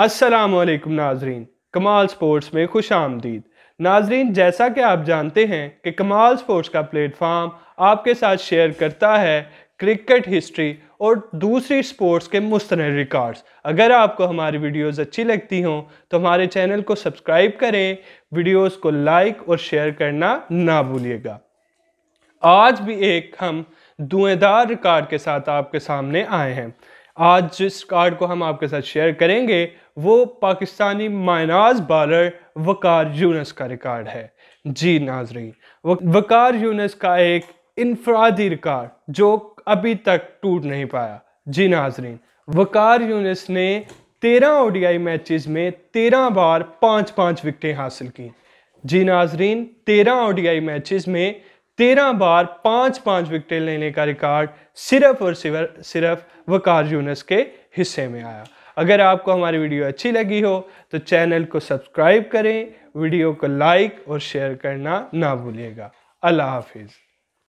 असलकम नाजरीन कमाल स्पोर्ट्स में खुश आमदीद नाजरीन जैसा कि आप जानते हैं कि कमाल स्पोर्ट्स का प्लेटफार्म आपके साथ शेयर करता है क्रिकेट हिस्ट्री और दूसरी स्पोर्ट्स के मुस्तनद रिकॉर्ड्स अगर आपको हमारी वीडियोस अच्छी लगती हों तो हमारे चैनल को सब्सक्राइब करें वीडियोस को लाइक और शेयर करना ना भूलिएगा आज भी एक हम धुएँदार रिकॉर्ड के साथ आपके सामने आए हैं आज जिस कार्ड को हम आपके साथ शेयर करेंगे वो पाकिस्तानी मायनाज बॉलर वकार यूनस का रिकॉर्ड है जी नाजरीन वकार यूनस का एक इनफरादी रिकॉर्ड जो अभी तक टूट नहीं पाया जी नाजरीन वकार यूनस ने तेरह ओडीआई मैचेस में तेरह बार पाँच पाँच विकटें हासिल की जी नाजरीन तेरह ओडीआई मैचेस में तेरह बार पांच पांच विकेट लेने का रिकॉर्ड सिर्फ और सिर्फ सिर्फ वकार यूनस के हिस्से में आया अगर आपको हमारी वीडियो अच्छी लगी हो तो चैनल को सब्सक्राइब करें वीडियो को लाइक और शेयर करना ना भूलिएगा अल्लाह हाफिज़